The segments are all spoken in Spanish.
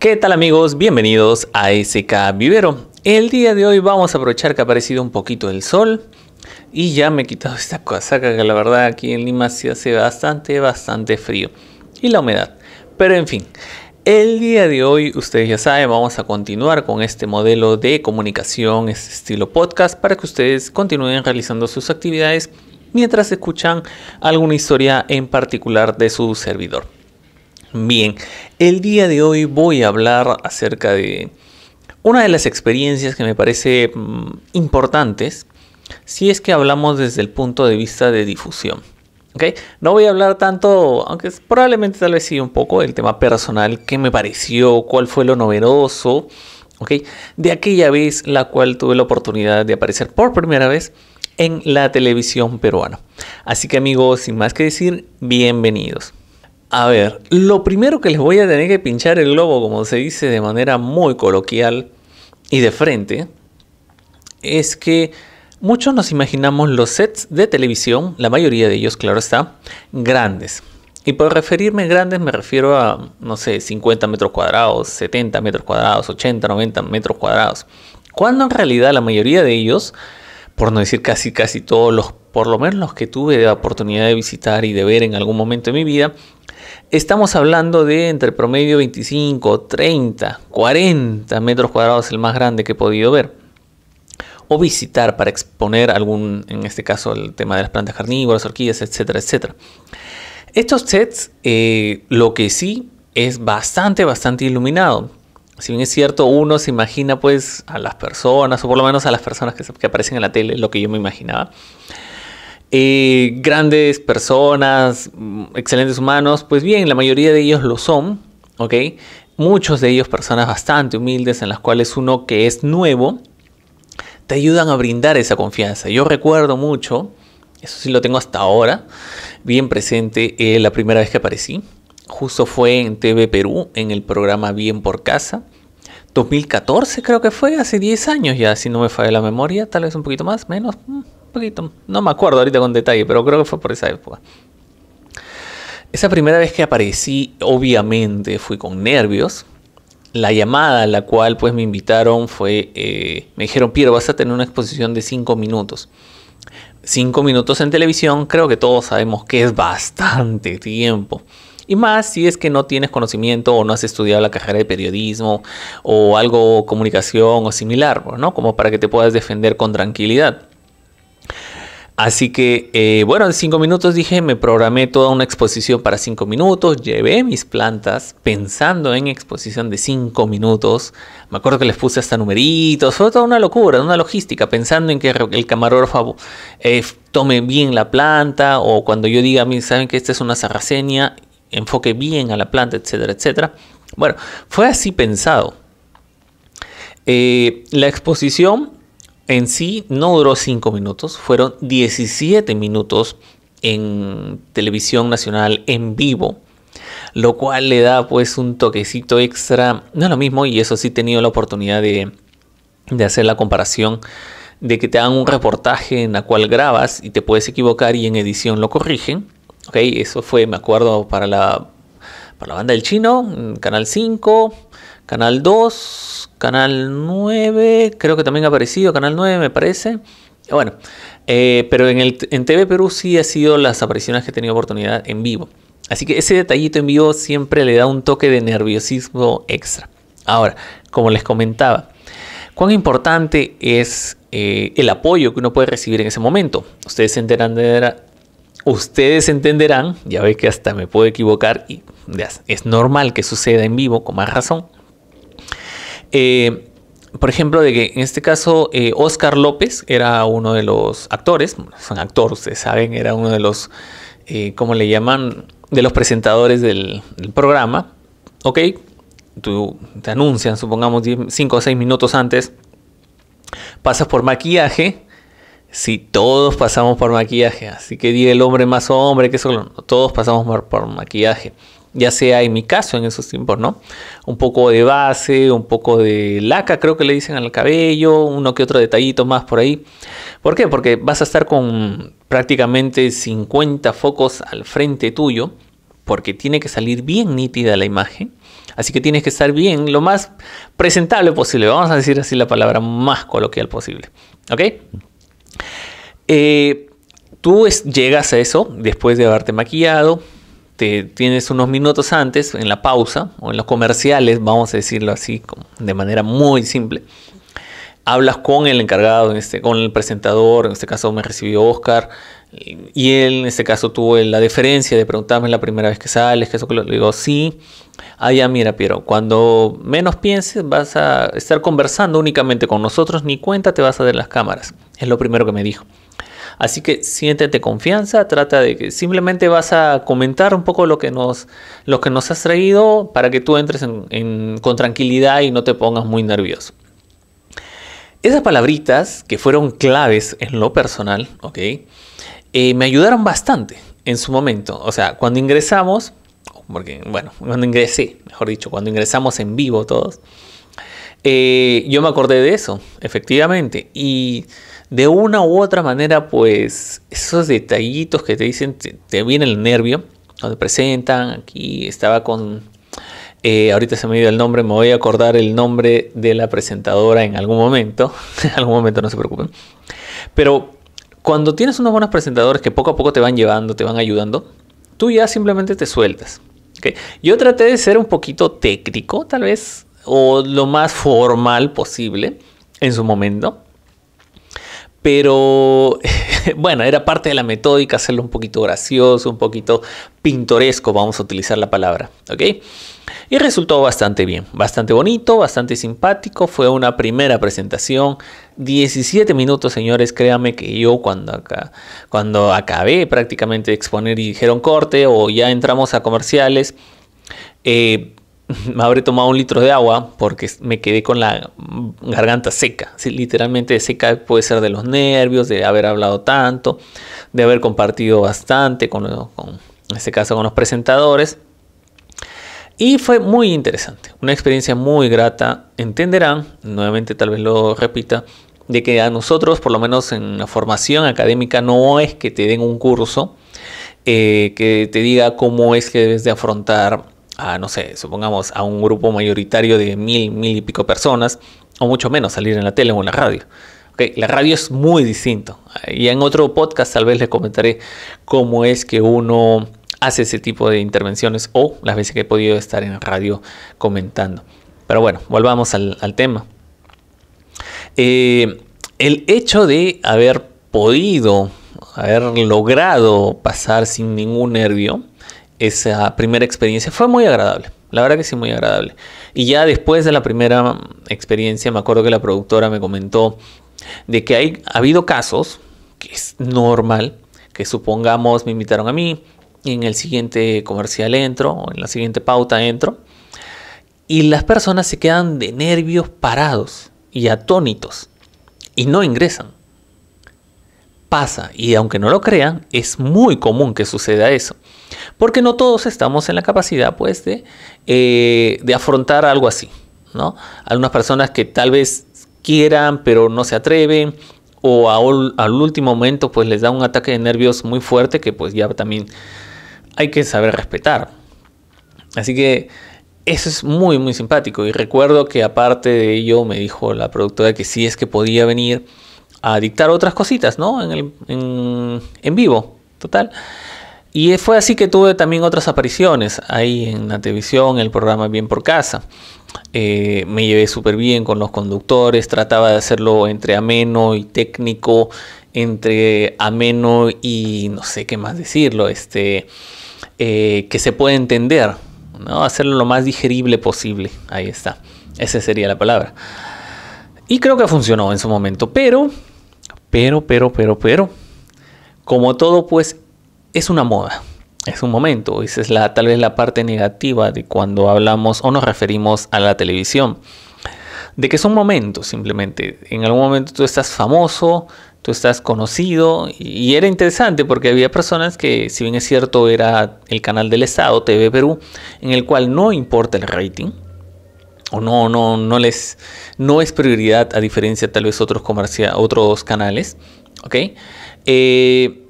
¿Qué tal amigos? Bienvenidos a SK Vivero. El día de hoy vamos a aprovechar que ha aparecido un poquito el sol y ya me he quitado esta casaca que la verdad aquí en Lima se hace bastante, bastante frío y la humedad. Pero en fin, el día de hoy ustedes ya saben, vamos a continuar con este modelo de comunicación, este estilo podcast, para que ustedes continúen realizando sus actividades mientras escuchan alguna historia en particular de su servidor. Bien, el día de hoy voy a hablar acerca de una de las experiencias que me parece mm, importantes si es que hablamos desde el punto de vista de difusión. ¿okay? No voy a hablar tanto, aunque probablemente tal vez sí un poco, el tema personal, qué me pareció, cuál fue lo novedoso, ¿okay? de aquella vez la cual tuve la oportunidad de aparecer por primera vez en la televisión peruana. Así que amigos, sin más que decir, bienvenidos. A ver, lo primero que les voy a tener que pinchar el globo, como se dice de manera muy coloquial y de frente, es que muchos nos imaginamos los sets de televisión, la mayoría de ellos, claro está, grandes. Y por referirme a grandes me refiero a, no sé, 50 metros cuadrados, 70 metros cuadrados, 80, 90 metros cuadrados. Cuando en realidad la mayoría de ellos, por no decir casi casi todos los por lo menos los que tuve la oportunidad de visitar y de ver en algún momento de mi vida, estamos hablando de entre promedio 25, 30, 40 metros cuadrados el más grande que he podido ver. O visitar para exponer algún, en este caso el tema de las plantas carnívoras, orquídeas, etcétera, etcétera. Estos sets, eh, lo que sí es bastante, bastante iluminado. Si bien es cierto, uno se imagina pues a las personas, o por lo menos a las personas que, que aparecen en la tele, lo que yo me imaginaba grandes personas, mm, excelentes humanos, pues bien, la mayoría de ellos lo son, ¿ok? Muchos de ellos personas bastante humildes en las cuales uno que es nuevo te ayudan a brindar esa confianza. Yo recuerdo mucho, eso sí lo tengo hasta ahora, bien presente eh, la primera vez que aparecí, justo fue en TV Perú, en el programa Bien por Casa. 2014 creo que fue, hace 10 años ya, si no me falla la memoria, tal vez un poquito más, menos, mm, no me acuerdo ahorita con detalle, pero creo que fue por esa época. Esa primera vez que aparecí, obviamente fui con nervios. La llamada a la cual pues me invitaron fue, eh, me dijeron, Piero, vas a tener una exposición de 5 minutos. 5 minutos en televisión, creo que todos sabemos que es bastante tiempo. Y más si es que no tienes conocimiento o no has estudiado la carrera de periodismo o algo comunicación o similar, ¿no? Como para que te puedas defender con tranquilidad. Así que, eh, bueno, en cinco minutos dije, me programé toda una exposición para cinco minutos, llevé mis plantas pensando en exposición de cinco minutos. Me acuerdo que les puse hasta numeritos, fue toda una locura, una logística, pensando en que el camarógrafo eh, tome bien la planta o cuando yo diga, mí saben que esta es una sarracenia, enfoque bien a la planta, etcétera, etcétera. Bueno, fue así pensado. Eh, la exposición en sí no duró 5 minutos, fueron 17 minutos en televisión nacional en vivo, lo cual le da pues un toquecito extra, no es lo mismo, y eso sí he tenido la oportunidad de, hacer la comparación de que te hagan un reportaje en la cual grabas y te puedes equivocar y en edición lo corrigen. Ok, eso fue, me acuerdo, para la, para la banda del chino, Canal 5, Canal 2, Canal 9, creo que también ha aparecido, Canal 9 me parece. Bueno, eh, pero en, el, TV Perú sí ha sido las apariciones que he tenido oportunidad en vivo. Así que ese detallito en vivo siempre le da un toque de nerviosismo extra. Ahora, como les comentaba, cuán importante es eh, el apoyo que uno puede recibir en ese momento. Ustedes entenderán, ustedes entenderán, ya ve que hasta me puedo equivocar y es normal que suceda en vivo con más razón eh, por ejemplo, de que en este caso Oscar eh, López era uno de los actores, son actores ustedes saben, era uno de los, eh, ¿cómo le llaman? De los presentadores del, programa, ¿ok? Tú, te anuncian, supongamos, 5 o 6 minutos antes, pasas por maquillaje, si todos pasamos por maquillaje, así que di el hombre más hombre, que solo, todos pasamos por maquillaje ya sea en mi caso en esos tiempos, ¿no? Un poco de base, un poco de laca, creo que le dicen al cabello, uno que otro detallito más por ahí. ¿Por qué? Porque vas a estar con prácticamente 50 focos al frente tuyo, porque tiene que salir bien nítida la imagen. Así que tienes que estar bien, lo más presentable posible. Vamos a decir así la palabra más coloquial posible. ¿Ok? Eh, tú llegas a eso después de haberte maquillado, este, tienes unos minutos antes, en la pausa o en los comerciales, vamos a decirlo así, de manera muy simple, hablas con el encargado, en este, con el presentador, en este caso me recibió Oscar, y él en este caso tuvo la deferencia de preguntarme la primera vez que sales, que eso que le digo, sí, allá ah, mira Piero, cuando menos pienses vas a estar conversando únicamente con nosotros, ni cuenta te vas a dar las cámaras, es lo primero que me dijo. Así que siéntete confianza, trata de que simplemente vas a comentar un poco lo que nos, lo que nos has traído para que tú entres con tranquilidad y no te pongas muy nervioso. Esas palabritas que fueron claves en lo personal, ¿ok? Eh, me ayudaron bastante en su momento. O sea, cuando ingresamos, porque bueno, cuando ingresé, mejor dicho, cuando ingresamos en vivo todos, eh, yo me acordé de eso, efectivamente. Y de una u otra manera, pues esos detallitos que te dicen, te, viene el nervio, cuando presentan, aquí estaba con, eh, ahorita se me ido el nombre, me voy a acordar el nombre de la presentadora en algún momento, en algún momento no se preocupen, pero cuando tienes unos buenos presentadores que poco a poco te van llevando, te van ayudando, tú ya simplemente te sueltas. Yo traté de ser un poquito técnico, tal vez, o lo más formal posible en su momento pero bueno, era parte de la metódica hacerlo un poquito gracioso, un poquito pintoresco, vamos a utilizar la palabra, ¿ok? Y resultó bastante bien, bastante bonito, bastante simpático, fue una primera presentación, 17 minutos señores, créanme que yo cuando, acá, cuando acabé prácticamente de exponer y dijeron corte o ya entramos a comerciales, eh, me habré tomado un litro de agua porque me quedé con la garganta seca, literalmente seca puede ser de los nervios, de haber hablado tanto, de haber compartido bastante con, en este caso con los presentadores. Y fue muy interesante, una experiencia muy grata. Entenderán, nuevamente tal vez lo repita, de que a nosotros, por lo menos en la formación académica, no es que te den un curso eh, que te diga cómo es que debes de afrontar no sé, supongamos a un grupo mayoritario de mil, mil y pico personas, o mucho menos salir en la tele o en la radio. la radio es muy distinto. Y en otro podcast tal vez les comentaré cómo es que uno hace ese tipo de intervenciones o las veces que he podido estar en la radio comentando. Pero bueno, volvamos al, tema. Eh, el hecho de haber podido, haber logrado pasar sin ningún nervio, esa primera experiencia fue muy agradable. La verdad que sí, muy agradable. Y ya después de la primera experiencia, me acuerdo que la productora me comentó de que hay, ha habido casos, que es normal, que supongamos me invitaron a mí y en el siguiente comercial entro, o en la siguiente pauta entro, y las personas se quedan de nervios parados y atónitos y no ingresan. Pasa, y aunque no lo crean, es muy común que suceda eso. Porque no todos estamos en la capacidad, pues, eh, de, afrontar algo así, ¿no? Algunas personas que tal vez quieran, pero no se atreven, o al último momento, pues, les da un ataque de nervios muy fuerte que, pues, ya también hay que saber respetar. Así que eso es muy, muy simpático. Y recuerdo que aparte de ello me dijo la productora que sí es que podía venir a dictar otras cositas, ¿no? En, en vivo, total. Y fue así que tuve también otras apariciones ahí en la televisión, el programa Bien por Casa. Eh, me llevé súper bien con los conductores, trataba de hacerlo entre ameno y técnico, entre ameno y no sé qué más decirlo, este, eh, que se pueda entender, hacerlo lo más digerible posible. Ahí está, esa sería la palabra. Y creo que funcionó en su momento, pero, pero, pero, pero, pero, como todo, pues es una moda, es un momento, esa es la, tal vez la parte negativa de cuando hablamos o nos referimos a la televisión, de que son momentos simplemente, en algún momento tú estás famoso, tú estás conocido y era interesante porque había personas que, si bien es cierto, era el canal del Estado, TV Perú, en el cual no importa el rating, o no, no, no les no es prioridad a diferencia tal vez otros otros canales, ¿ok? Eh,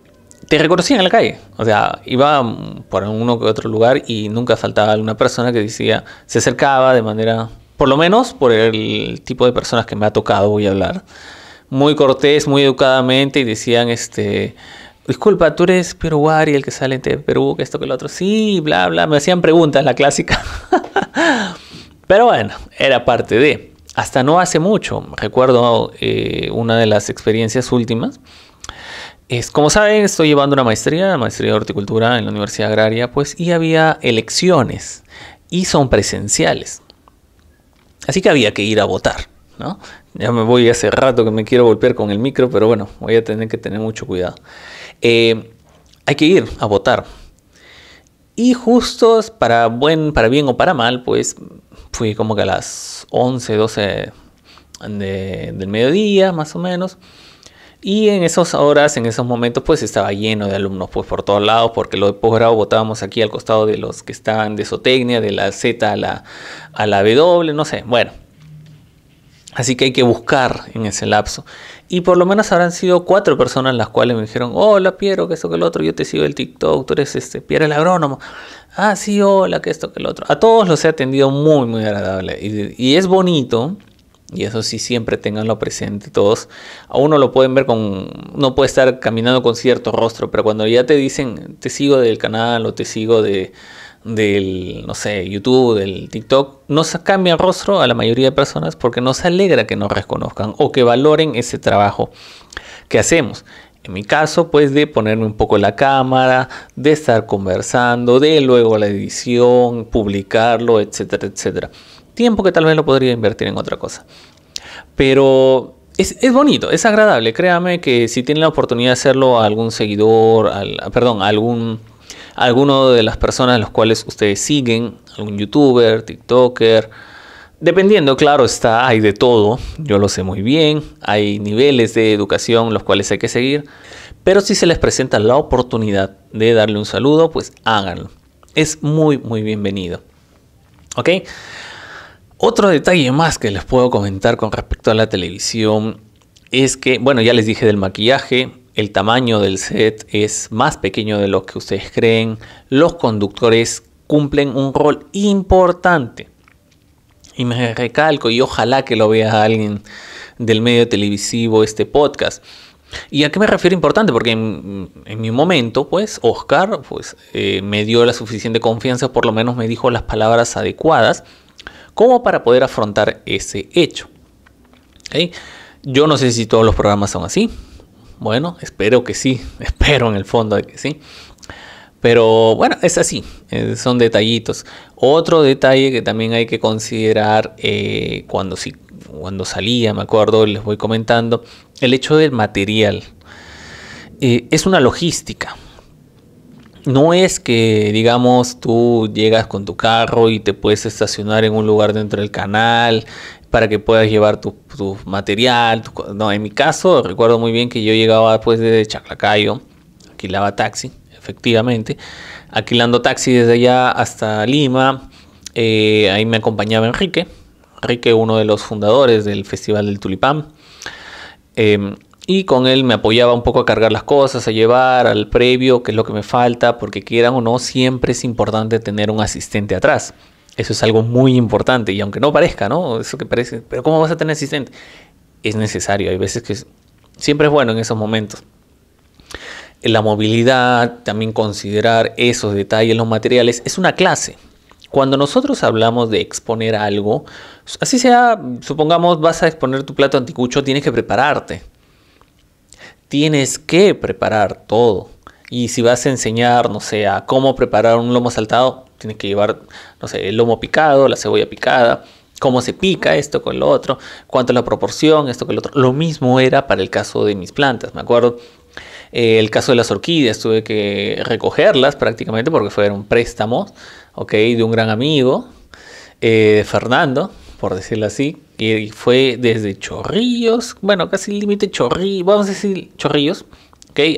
te reconocían en la calle. O sea, iba por uno que otro lugar y nunca faltaba alguna persona que decía, se acercaba de manera, por lo menos por el tipo de personas que me ha tocado voy a hablar, muy cortés, muy educadamente y decían, este, disculpa, tú eres y el que sale de Perú, que esto, que lo otro, sí, bla, bla, me hacían preguntas, la clásica. Pero bueno, era parte de. Hasta no hace mucho, recuerdo eh, una de las experiencias últimas, es, como saben, estoy llevando una maestría, maestría de horticultura en la Universidad Agraria, pues, y había elecciones y son presenciales. Así que había que ir a votar, ¿no? Ya me voy hace rato que me quiero golpear con el micro, pero bueno, voy a tener que tener mucho cuidado. Eh, hay que ir a votar. Y justo para, para bien o para mal, pues fui como que a las 11, 12 del mediodía, más o menos. Y en esas horas, en esos momentos, pues estaba lleno de alumnos pues, por todos lados, porque los de posgrado votábamos aquí al costado de los que estaban de zootecnia, de la Z a la, a la W, no sé, bueno. Así que hay que buscar en ese lapso. Y por lo menos habrán sido cuatro personas las cuales me dijeron, hola Piero, que esto, que el otro, yo te sigo el TikTok, tú eres este, Piero el agrónomo. Ah, sí, hola, que esto, que el otro. A todos los he atendido muy, muy agradable. y, y es bonito y eso sí, siempre tenganlo presente todos. A uno lo pueden ver con, no puede estar caminando con cierto rostro, pero cuando ya te dicen, te sigo del canal o te sigo de, del, no sé, YouTube, del TikTok, no se cambia el rostro a la mayoría de personas porque nos alegra que nos reconozcan o que valoren ese trabajo que hacemos. En mi caso, pues de ponerme un poco la cámara, de estar conversando, de luego la edición, publicarlo, etcétera, etcétera tiempo que tal vez lo podría invertir en otra cosa. Pero es, bonito, es agradable. Créame que si tienen la oportunidad de hacerlo a algún seguidor, al, perdón, algún alguno de las personas a los cuales ustedes siguen, algún youtuber, tiktoker, dependiendo, claro, está hay de todo. Yo lo sé muy bien, hay niveles de educación los cuales hay que seguir, pero si se les presenta la oportunidad de darle un saludo, pues háganlo. Es muy muy bienvenido. ¿Ok? Otro detalle más que les puedo comentar con respecto a la televisión es que, bueno, ya les dije del maquillaje, el tamaño del set es más pequeño de lo que ustedes creen, los conductores cumplen un rol importante. Y me recalco, y ojalá que lo vea alguien del medio televisivo este podcast. ¿Y a qué me refiero importante? Porque en, mi momento, pues, Oscar pues, eh, me dio la suficiente confianza, por lo menos me dijo las palabras adecuadas ¿Cómo para poder afrontar ese hecho. Yo no sé si todos los programas son así. Bueno, espero que sí, espero en el fondo que sí. Pero bueno, es así, eh, son detallitos. Otro detalle que también hay que considerar eh, cuando, si, cuando salía, me acuerdo, les voy comentando, el hecho del material. Eh, es una logística, no es que, digamos, tú llegas con tu carro y te puedes estacionar en un lugar dentro del canal para que puedas llevar tu, material. no, en mi caso, recuerdo muy bien que yo llegaba después de Chaclacayo, alquilaba taxi, efectivamente, alquilando taxi desde allá hasta Lima. Eh, ahí me acompañaba Enrique, Enrique, uno de los fundadores del Festival del Tulipán. Em, y con él me apoyaba un poco a cargar las cosas, a llevar al previo, que es lo que me falta, porque quieran o no, siempre es importante tener un asistente atrás. Eso es algo muy importante y aunque no parezca, ¿no? Eso que parece, pero ¿cómo vas a tener asistente? Es necesario, hay veces que siempre es bueno en esos momentos. La movilidad, también considerar esos detalles, los materiales, es una clase. Cuando nosotros hablamos de exponer algo, así sea, supongamos vas a exponer tu plato anticucho, tienes que prepararte tienes que preparar todo. Y si vas a enseñar, no sé, a cómo preparar un lomo saltado, tienes que llevar, no sé, el lomo picado, la cebolla picada, cómo se pica esto con lo otro, cuánto es la proporción, esto con lo otro. Lo mismo era para el caso de mis plantas, me acuerdo. Eh, el caso de las orquídeas, tuve que recogerlas prácticamente porque un préstamo, ¿ok? De un gran amigo, eh, Fernando, por decirlo así, y fue desde Chorrillos, bueno, casi el límite Chorrillos, vamos a decir Chorrillos,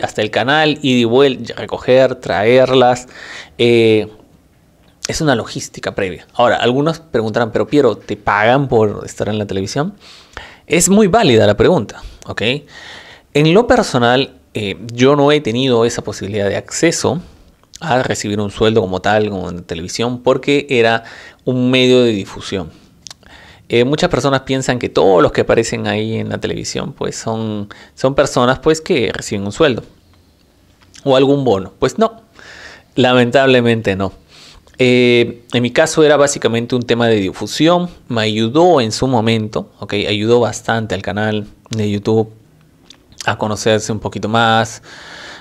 hasta el canal, y y vuelta, recoger, traerlas. Eh, es una logística previa. Ahora, algunos preguntarán, pero Piero, ¿te pagan por estar en la televisión? Es muy válida la pregunta, ¿ok? En lo personal, eh, yo no he tenido esa posibilidad de acceso a recibir un sueldo como tal, como en televisión, porque era un medio de difusión. Eh, muchas personas piensan que todos los que aparecen ahí en la televisión, pues son, son personas pues que reciben un sueldo o algún bono. Pues no, lamentablemente no. Eh, en mi caso era básicamente un tema de difusión, me ayudó en su momento, ok, ayudó bastante al canal de YouTube a conocerse un poquito más,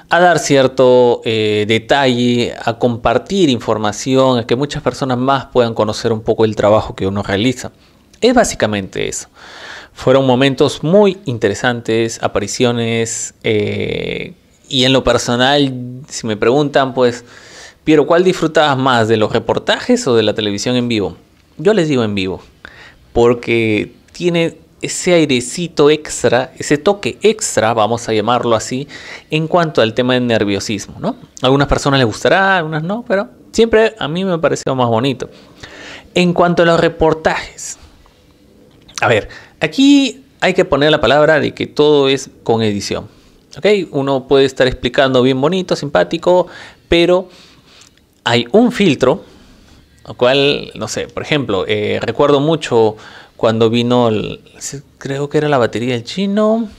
a dar cierto eh, detalle, a compartir información, a que muchas personas más puedan conocer un poco el trabajo que uno realiza. Es básicamente eso. Fueron momentos muy interesantes, apariciones, eh, y en lo personal, si me preguntan, pues, Piero, ¿cuál disfrutabas más, de los reportajes o de la televisión en vivo? Yo les digo en vivo, porque tiene ese airecito extra, ese toque extra, vamos a llamarlo así, en cuanto al tema del nerviosismo, ¿no? A algunas personas les gustará, a algunas no, pero siempre a mí me pareció más bonito. En cuanto a los reportajes, a ver, aquí hay que poner la palabra de que todo es con edición. ¿ok? Uno puede estar explicando bien bonito, simpático, pero hay un filtro, lo cual, no sé, por ejemplo, eh, recuerdo mucho cuando vino, creo que era la batería del chino,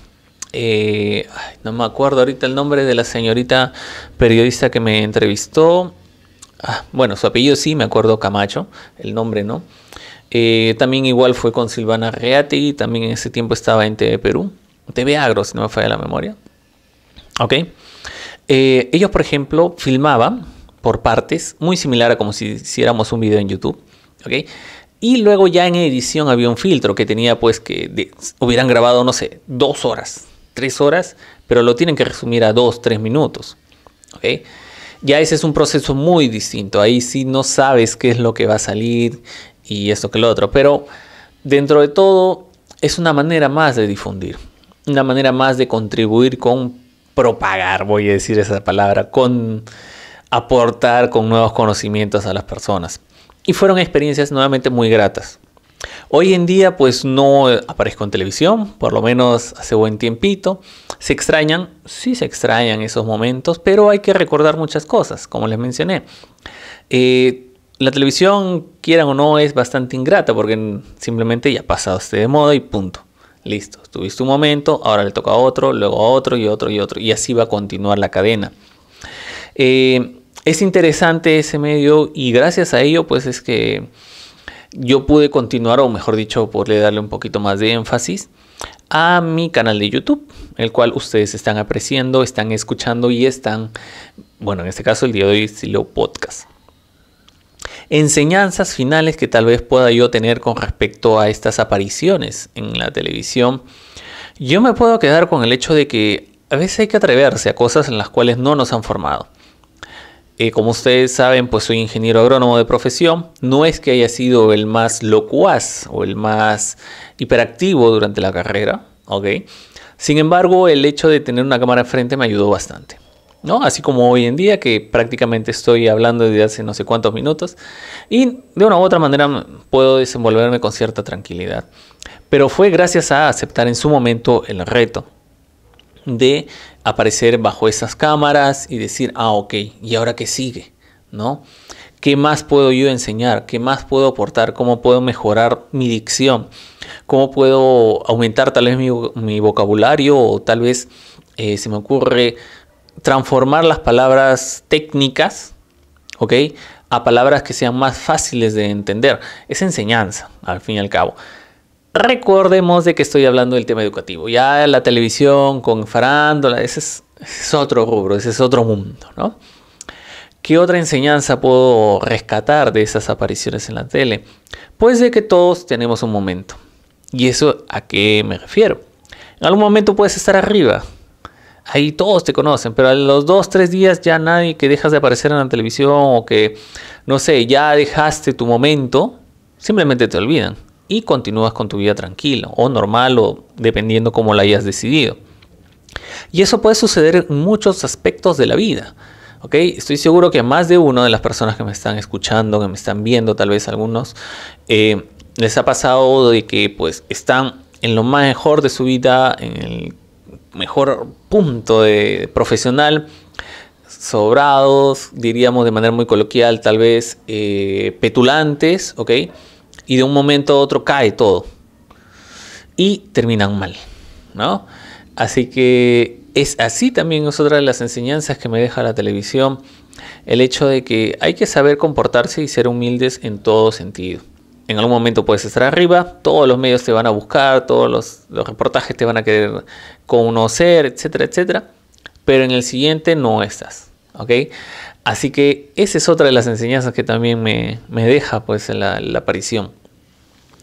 eh, no me acuerdo ahorita el nombre de la señorita periodista que me entrevistó, ah, bueno, su apellido sí, me acuerdo Camacho, el nombre no. Eh, también igual fue con Silvana Reati, también en ese tiempo estaba en TV Perú, TV Agro, si no me falla la memoria. ¿Ok? Eh, ellos, por ejemplo, filmaban por partes, muy similar a como si hiciéramos un video en YouTube. ¿Ok? Y luego ya en edición había un filtro que tenía pues que hubieran grabado, no sé, dos horas, tres horas, pero lo tienen que resumir a dos, tres minutos. Ya ese es un proceso muy distinto. Ahí sí no sabes qué es lo que va a salir, y esto que lo otro. Pero dentro de todo es una manera más de difundir, una manera más de contribuir con propagar, voy a decir esa palabra, con aportar con nuevos conocimientos a las personas. Y fueron experiencias nuevamente muy gratas. Hoy en día pues no aparezco en televisión, por lo menos hace buen tiempito. Se extrañan, sí se extrañan esos momentos, pero hay que recordar muchas cosas, como les mencioné. Eh, la televisión, quieran o no, es bastante ingrata porque simplemente ya pasaste de moda y punto. Listo, tuviste un momento, ahora le toca a otro, luego a otro y otro y otro. Y así va a continuar la cadena. Eh, es interesante ese medio y gracias a ello pues es que yo pude continuar o mejor dicho poderle darle un poquito más de énfasis a mi canal de YouTube, el cual ustedes están apreciando, están escuchando y están, bueno, en este caso el día de hoy estilo podcast enseñanzas finales que tal vez pueda yo tener con respecto a estas apariciones en la televisión, yo me puedo quedar con el hecho de que a veces hay que atreverse a cosas en las cuales no nos han formado. Eh, como ustedes saben, pues soy ingeniero agrónomo de profesión. No es que haya sido el más locuaz o el más hiperactivo durante la carrera, ¿ok? Sin embargo, el hecho de tener una cámara enfrente me ayudó bastante. ¿no? Así como hoy en día, que prácticamente estoy hablando desde hace no sé cuántos minutos, y de una u otra manera puedo desenvolverme con cierta tranquilidad. Pero fue gracias a aceptar en su momento el reto de aparecer bajo esas cámaras y decir, ah, ok, ¿y ahora qué sigue? ¿No? ¿Qué más puedo yo enseñar? ¿Qué más puedo aportar? ¿Cómo puedo mejorar mi dicción? ¿Cómo puedo aumentar tal vez mi, vocabulario? O tal vez eh, se me ocurre transformar las palabras técnicas, ¿ok? A palabras que sean más fáciles de entender. Esa enseñanza, al fin y al cabo. Recordemos de que estoy hablando del tema educativo. Ya la televisión con farándula, ese es, otro rubro, ese es otro mundo, ¿no? ¿Qué otra enseñanza puedo rescatar de esas apariciones en la tele? Pues de que todos tenemos un momento. ¿Y eso a qué me refiero? En algún momento puedes estar arriba, ahí todos te conocen, pero a los dos, tres días ya nadie que dejas de aparecer en la televisión o que, no sé, ya dejaste tu momento, simplemente te olvidan y continúas con tu vida tranquila o normal o dependiendo cómo la hayas decidido. Y eso puede suceder en muchos aspectos de la vida. ¿ok? Estoy seguro que más de uno de las personas que me están escuchando, que me están viendo, tal vez algunos, eh, les ha pasado de que pues están en lo mejor de su vida, en el mejor punto de profesional, sobrados, diríamos de manera muy coloquial, tal vez eh, petulantes, ¿ok? Y de un momento a otro cae todo. Y terminan mal, ¿no? Así que es así también es otra de las enseñanzas que me deja la televisión, el hecho de que hay que saber comportarse y ser humildes en todo sentido en algún momento puedes estar arriba, todos los medios te van a buscar, todos los, reportajes te van a querer conocer, etcétera, etcétera, pero en el siguiente no estás, ¿ok? Así que esa es otra de las enseñanzas que también me, deja pues en la, la, aparición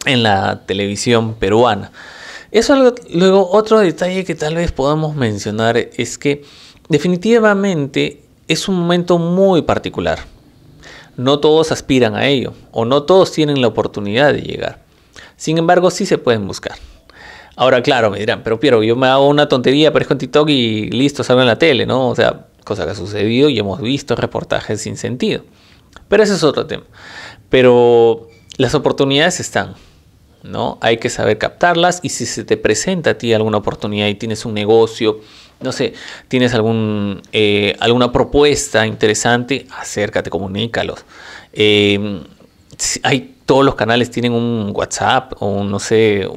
en la televisión peruana. Eso luego otro detalle que tal vez podamos mencionar es que definitivamente es un momento muy particular no todos aspiran a ello o no todos tienen la oportunidad de llegar. Sin embargo, sí se pueden buscar. Ahora, claro, me dirán, pero Piero, yo me hago una tontería, aparezco en TikTok y listo, salgo en la tele, ¿no? O sea, cosa que ha sucedido y hemos visto reportajes sin sentido. Pero ese es otro tema. Pero las oportunidades están. ¿no? Hay que saber captarlas y si se te presenta a ti alguna oportunidad y tienes un negocio, no sé, tienes algún, eh, alguna propuesta interesante, acércate, comunícalos. Em, hay, todos los canales tienen un WhatsApp o un, no sé,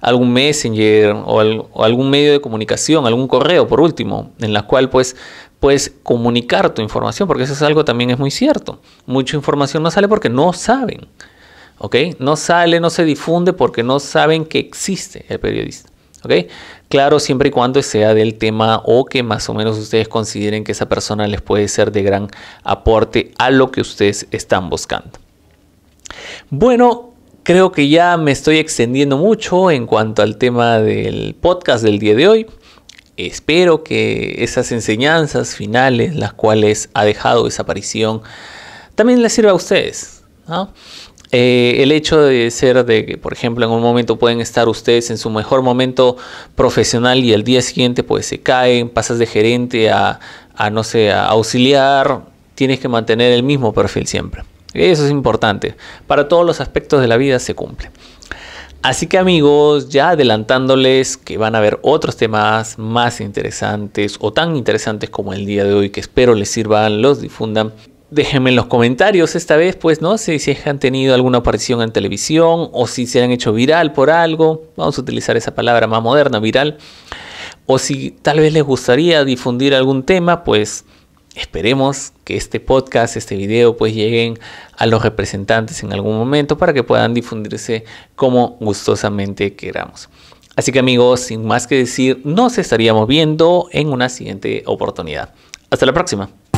algún messenger o, algún medio de comunicación, algún correo por último, en la cual pues puedes comunicar tu información, porque eso es algo también es muy cierto. Mucha información no sale porque no saben. No sale, no se difunde porque no saben que existe el periodista, Claro, siempre y cuando sea del tema o que más o menos ustedes consideren que esa persona les puede ser de gran aporte a lo que ustedes están buscando. Bueno, creo que ya me estoy extendiendo mucho en cuanto al tema del podcast del día de hoy. Espero que esas enseñanzas finales, las cuales ha dejado esa aparición, también les sirva a ustedes. Eh, el hecho de ser de que, por ejemplo, en un momento pueden estar ustedes en su mejor momento profesional y al día siguiente pues se caen, pasas de gerente a, a no sé, a auxiliar, tienes que mantener el mismo perfil siempre. Eso es importante. Para todos los aspectos de la vida se cumple. Así que amigos, ya adelantándoles que van a haber otros temas más interesantes o tan interesantes como el día de hoy que espero les sirvan, los difundan déjenme en los comentarios esta vez, pues, ¿no? sé si han tenido alguna aparición en televisión o si se han hecho viral por algo. Vamos a utilizar esa palabra más moderna, viral. O si tal vez les gustaría difundir algún tema, pues esperemos que este podcast, este video, pues lleguen a los representantes en algún momento para que puedan difundirse como gustosamente queramos. Así que amigos, sin más que decir, nos estaríamos viendo en una siguiente oportunidad. Hasta la próxima.